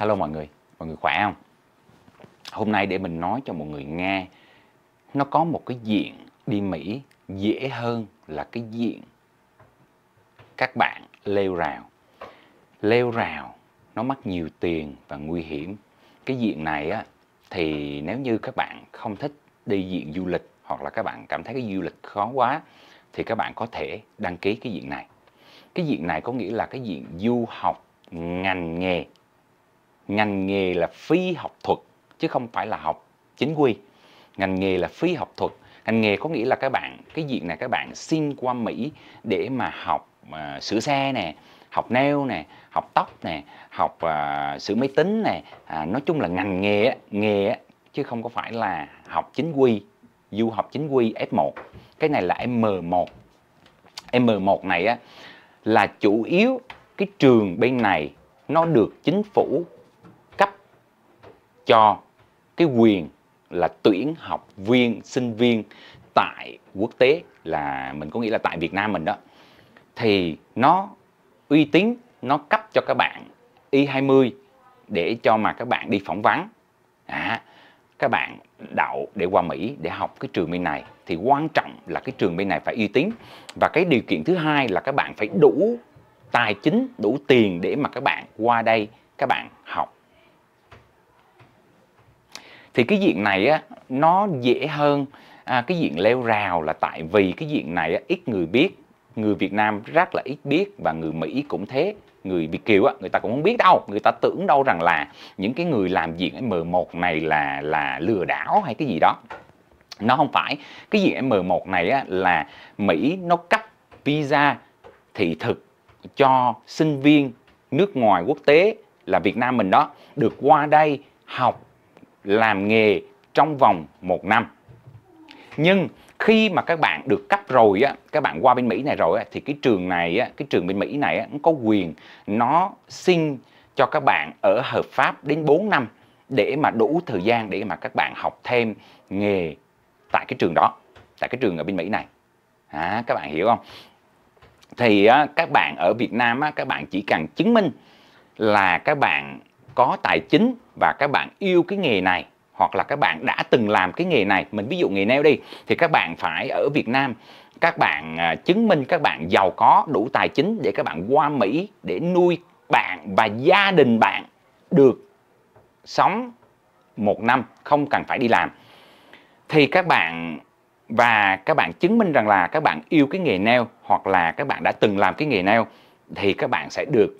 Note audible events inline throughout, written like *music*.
Hello mọi người, mọi người khỏe không? Hôm nay để mình nói cho mọi người nghe Nó có một cái diện đi Mỹ dễ hơn là cái diện các bạn leo rào Leo rào nó mất nhiều tiền và nguy hiểm Cái diện này á thì nếu như các bạn không thích đi diện du lịch hoặc là các bạn cảm thấy cái du lịch khó quá thì các bạn có thể đăng ký cái diện này cái diện này có nghĩa là cái diện du học ngành nghề ngành nghề là phi học thuật chứ không phải là học chính quy ngành nghề là phi học thuật ngành nghề có nghĩa là các bạn cái diện này các bạn xin qua mỹ để mà học uh, sửa xe nè học nail nè học tóc nè học uh, sửa máy tính nè à, nói chung là ngành nghề nghề chứ không có phải là học chính quy du học chính quy F1 cái này là M1 M1 này á là chủ yếu cái trường bên này nó được chính phủ cho cái quyền là tuyển học viên sinh viên tại quốc tế là mình có nghĩa là tại Việt Nam mình đó thì nó uy tín nó cấp cho các bạn Y20 để cho mà các bạn đi phỏng vấn à, các bạn đậu để qua Mỹ để học cái trường bên này thì quan trọng là cái trường bên này phải uy tín và cái điều kiện thứ hai là các bạn phải đủ tài chính đủ tiền để mà các bạn qua đây các bạn học thì cái diện này á nó dễ hơn à, cái diện leo rào là tại vì cái diện này á, ít người biết người Việt Nam rất là ít biết và người Mỹ cũng thế người Việt kiều á người ta cũng không biết đâu người ta tưởng đâu rằng là những cái người làm diện M1 này là là lừa đảo hay cái gì đó nó không phải cái diện M1 này á, là Mỹ nó cấp visa thị thực cho sinh viên nước ngoài quốc tế là Việt Nam mình đó được qua đây học làm nghề trong vòng một năm nhưng khi mà các bạn được cấp rồi á các bạn qua bên mỹ này rồi á, thì cái trường này á cái trường bên mỹ này á, nó có quyền nó xin cho các bạn ở hợp pháp đến 4 năm để mà đủ thời gian để mà các bạn học thêm nghề tại cái trường đó tại cái trường ở bên mỹ này à, các bạn hiểu không thì á, các bạn ở việt nam á, các bạn chỉ cần chứng minh là các bạn có tài chính và các bạn yêu cái nghề này hoặc là các bạn đã từng làm cái nghề này mình ví dụ nghề nail đi thì các bạn phải ở Việt Nam các bạn à, chứng minh các bạn giàu có đủ tài chính để các bạn qua Mỹ để nuôi bạn và gia đình bạn được sống một năm không cần phải đi làm thì các bạn và các bạn chứng minh rằng là các bạn yêu cái nghề nail hoặc là các bạn đã từng làm cái nghề nail thì các bạn sẽ được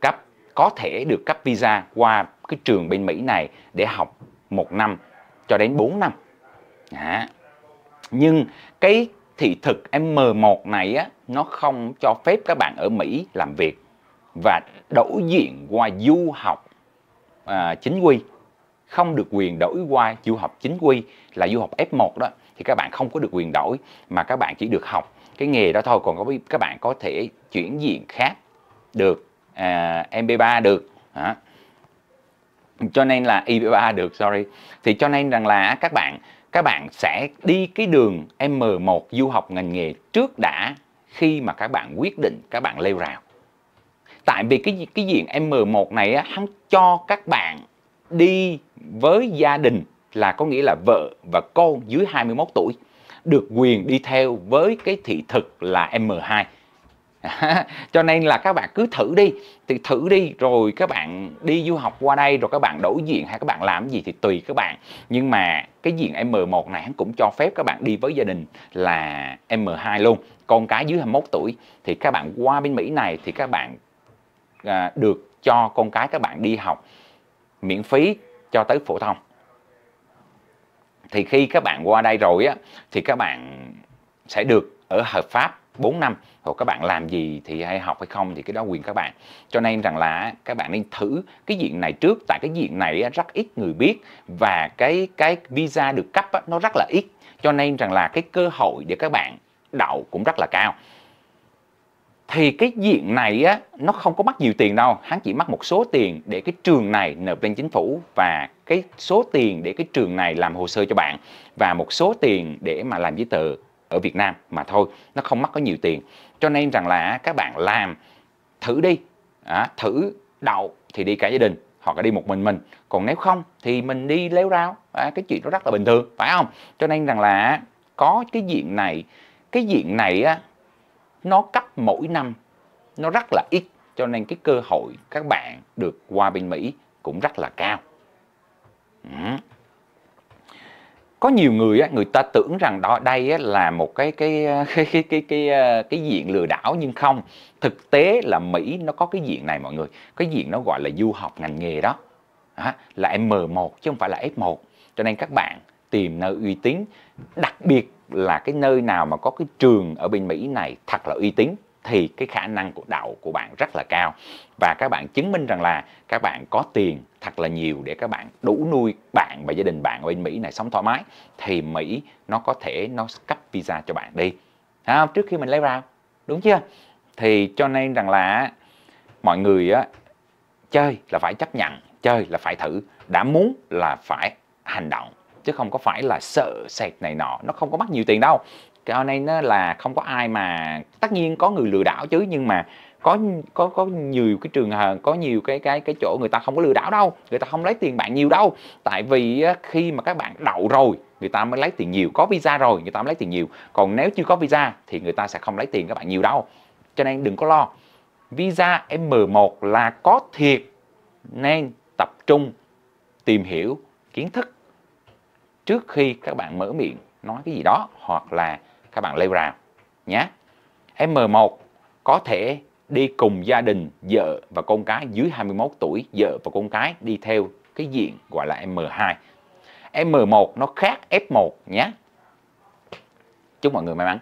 cấp có thể được cấp visa qua cái trường bên Mỹ này để học một năm cho đến 4 năm. À. Nhưng cái thị thực M1 này á, nó không cho phép các bạn ở Mỹ làm việc và đổi diện qua du học à, chính quy không được quyền đổi qua du học chính quy là du học F1 đó thì các bạn không có được quyền đổi mà các bạn chỉ được học cái nghề đó thôi còn có các bạn có thể chuyển diện khác được à, MP3 được à. cho nên là MP3 được sorry thì cho nên rằng là các bạn các bạn sẽ đi cái đường M1 du học ngành nghề trước đã khi mà các bạn quyết định các bạn leo rào tại vì cái cái diện M1 này á, hắn cho các bạn đi với gia đình là có nghĩa là vợ và con dưới 21 tuổi được quyền đi theo với cái thị thực là M2 *laughs* cho nên là các bạn cứ thử đi thì thử đi rồi các bạn đi du học qua đây rồi các bạn đổi diện hay các bạn làm gì thì tùy các bạn nhưng mà cái diện M1 này cũng cho phép các bạn đi với gia đình là M2 luôn con cái dưới 21 tuổi thì các bạn qua bên Mỹ này thì các bạn à, được cho con cái các bạn đi học miễn phí cho tới phổ thông thì khi các bạn qua đây rồi á thì các bạn sẽ được ở hợp pháp 4 năm hoặc các bạn làm gì thì hay học hay không thì cái đó quyền các bạn cho nên rằng là các bạn nên thử cái diện này trước tại cái diện này rất ít người biết và cái cái visa được cấp nó rất là ít cho nên rằng là cái cơ hội để các bạn đậu cũng rất là cao thì cái diện này á, nó không có mất nhiều tiền đâu hắn chỉ mất một số tiền để cái trường này nộp lên chính phủ và cái số tiền để cái trường này làm hồ sơ cho bạn và một số tiền để mà làm giấy tờ ở Việt Nam mà thôi nó không mắc có nhiều tiền cho nên rằng là các bạn làm thử đi à, thử đậu thì đi cả gia đình hoặc là đi một mình mình còn nếu không thì mình đi léo rao à, cái chuyện đó rất là bình thường phải không cho nên rằng là có cái diện này cái diện này á nó cấp mỗi năm nó rất là ít cho nên cái cơ hội các bạn được qua bên Mỹ cũng rất là cao. Ừ có nhiều người á, người ta tưởng rằng đó đây á, là một cái cái ờ, *laughs* cái cái cái cái, ờ, cái diện lừa đảo nhưng không thực tế là Mỹ nó có cái diện này mọi người cái diện nó gọi là du học ngành nghề đó à, là M1 chứ không phải là F1 cho nên các bạn tìm nơi uy tín đặc biệt là cái nơi nào mà có cái trường ở bên Mỹ này thật là uy tín thì cái khả năng của đậu của bạn rất là cao và các bạn chứng minh rằng là các bạn có tiền thật là nhiều để các bạn đủ nuôi bạn và gia đình bạn ở bên Mỹ này sống thoải mái thì Mỹ nó có thể nó cấp visa cho bạn đi à, trước khi mình lấy ra đúng chưa thì cho nên rằng là mọi người á, chơi là phải chấp nhận chơi là phải thử đã muốn là phải hành động chứ không có phải là sợ sệt này nọ nó không có mất nhiều tiền đâu cái này nó là không có ai mà tất nhiên có người lừa đảo chứ nhưng mà có có có nhiều cái trường hợp có nhiều cái cái cái chỗ người ta không có lừa đảo đâu người ta không lấy tiền bạn nhiều đâu tại vì khi mà các bạn đậu rồi người ta mới lấy tiền nhiều có visa rồi người ta mới lấy tiền nhiều còn nếu chưa có visa thì người ta sẽ không lấy tiền các bạn nhiều đâu cho nên đừng có lo visa M1 là có thiệt nên tập trung tìm hiểu kiến thức trước khi các bạn mở miệng nói cái gì đó hoặc là các bạn lêu rào nhé. M1 có thể đi cùng gia đình, vợ và con cái dưới 21 tuổi, vợ và con cái đi theo cái diện gọi là M2. M1 nó khác F1 nhé. Chúc mọi người may mắn.